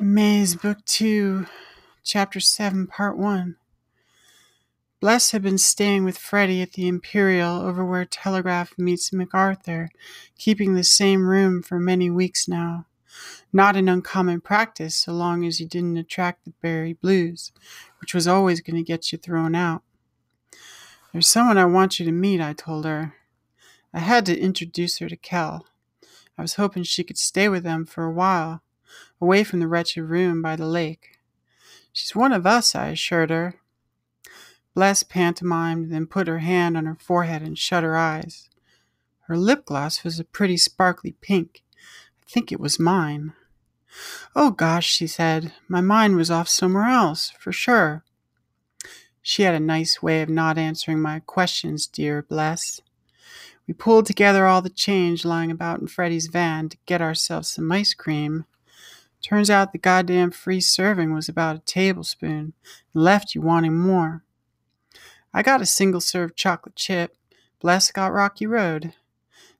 Mays, Book 2, Chapter 7, Part 1. Bless had been staying with Freddie at the Imperial over where Telegraph meets MacArthur, keeping the same room for many weeks now. Not an uncommon practice so long as you didn't attract the Barry Blues, which was always going to get you thrown out. There's someone I want you to meet, I told her. I had to introduce her to Cal. I was hoping she could stay with them for a while away from the wretched room by the lake. She's one of us, I assured her. Bless pantomimed, then put her hand on her forehead and shut her eyes. Her lip gloss was a pretty sparkly pink. I think it was mine. Oh gosh, she said, my mind was off somewhere else, for sure. She had a nice way of not answering my questions, dear Bless. We pulled together all the change lying about in Freddie's van to get ourselves some ice cream. Turns out the goddamn free serving was about a tablespoon and left you wanting more. I got a single serve chocolate chip, Bless got Rocky Road,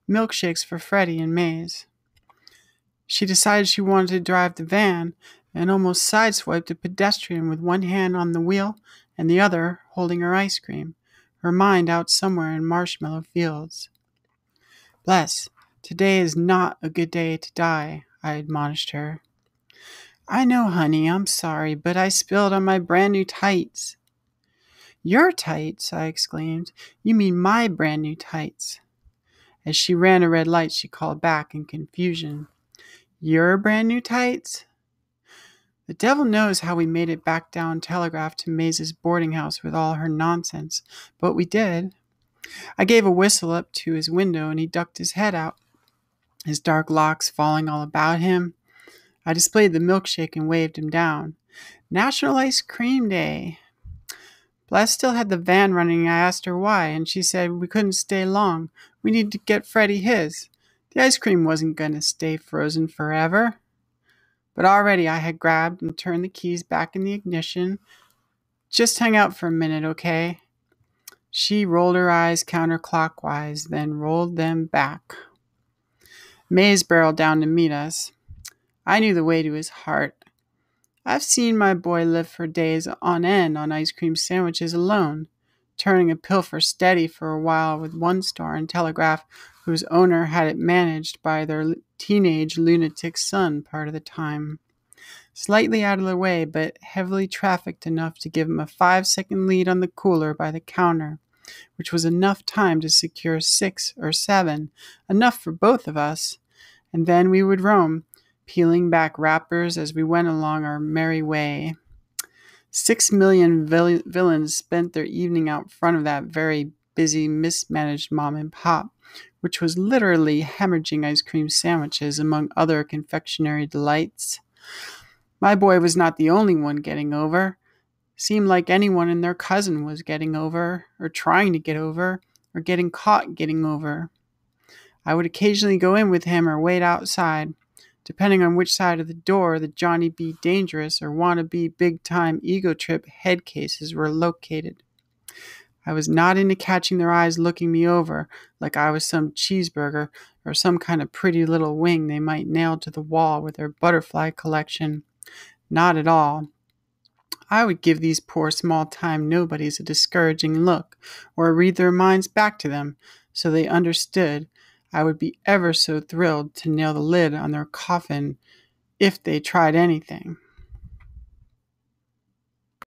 milkshakes for Freddie and Maze. She decided she wanted to drive the van and almost sideswiped a pedestrian with one hand on the wheel and the other holding her ice cream, her mind out somewhere in marshmallow fields. Bless, today is not a good day to die, I admonished her. I know, honey, I'm sorry, but I spilled on my brand new tights. Your tights? I exclaimed. You mean my brand new tights? As she ran a red light, she called back in confusion. Your brand new tights? The devil knows how we made it back down Telegraph to Maze's boarding house with all her nonsense, but we did. I gave a whistle up to his window and he ducked his head out, his dark locks falling all about him. I displayed the milkshake and waved him down. National Ice Cream Day. Bless still had the van running. I asked her why, and she said we couldn't stay long. We need to get Freddie his. The ice cream wasn't going to stay frozen forever. But already I had grabbed and turned the keys back in the ignition. Just hang out for a minute, okay? She rolled her eyes counterclockwise, then rolled them back. Maze barreled down to meet us. I knew the way to his heart. I've seen my boy live for days on end on ice cream sandwiches alone, turning a pilfer steady for a while with one star and Telegraph, whose owner had it managed by their teenage lunatic son part of the time. Slightly out of the way, but heavily trafficked enough to give him a five second lead on the cooler by the counter, which was enough time to secure six or seven, enough for both of us, and then we would roam peeling back wrappers as we went along our merry way. Six million villains spent their evening out front of that very busy, mismanaged mom and pop, which was literally hemorrhaging ice cream sandwiches among other confectionery delights. My boy was not the only one getting over. Seemed like anyone and their cousin was getting over, or trying to get over, or getting caught getting over. I would occasionally go in with him or wait outside. Depending on which side of the door the Johnny B. Dangerous or wannabe big time ego trip head cases were located. I was not into catching their eyes looking me over like I was some cheeseburger or some kind of pretty little wing they might nail to the wall with their butterfly collection. Not at all. I would give these poor small time nobodies a discouraging look or read their minds back to them so they understood I would be ever so thrilled to nail the lid on their coffin if they tried anything.